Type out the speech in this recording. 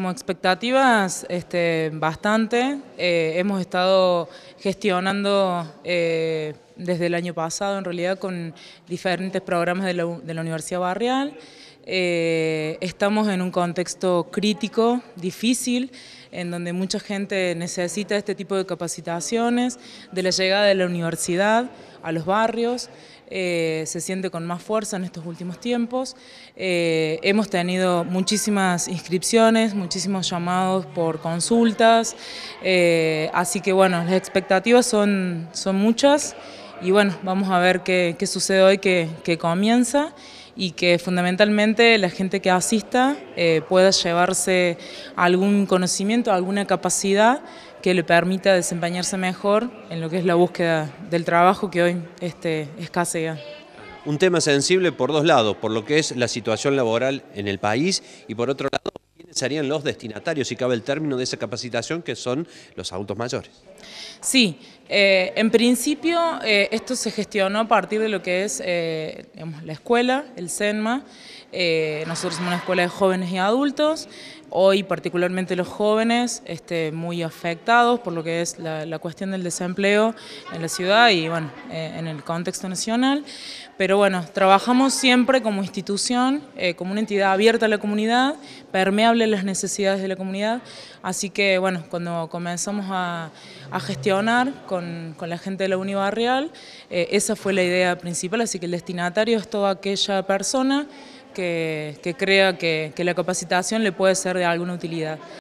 Como expectativas, este, bastante. Eh, hemos estado gestionando eh, desde el año pasado, en realidad, con diferentes programas de la Universidad Barrial. Eh, estamos en un contexto crítico, difícil, en donde mucha gente necesita este tipo de capacitaciones, de la llegada de la universidad a los barrios, eh, se siente con más fuerza en estos últimos tiempos. Eh, hemos tenido muchísimas inscripciones, muchísimos llamados por consultas, así que bueno, las expectativas son, son muchas y bueno, vamos a ver qué, qué sucede hoy que, que comienza y que fundamentalmente la gente que asista eh, pueda llevarse algún conocimiento, alguna capacidad que le permita desempeñarse mejor en lo que es la búsqueda del trabajo que hoy este, escasea. Un tema sensible por dos lados, por lo que es la situación laboral en el país y por otro lado serían los destinatarios, si cabe el término, de esa capacitación, que son los adultos mayores. Sí, eh, en principio eh, esto se gestionó a partir de lo que es eh, la escuela, el CENMA. nosotros somos una escuela de jóvenes y adultos, hoy particularmente los jóvenes este, muy afectados por lo que es la, la, cuestión del desempleo en la ciudad y bueno, en el contexto nacional. Pero bueno, trabajamos siempre como institución, como una entidad abierta a la comunidad, permeable las necesidades de la comunidad, así que bueno, cuando comenzamos a, gestionar con, la gente de la Unibarrial, real, eh, esa fue la idea principal, así que el destinatario es toda aquella persona que, crea que la capacitación le puede ser de alguna utilidad.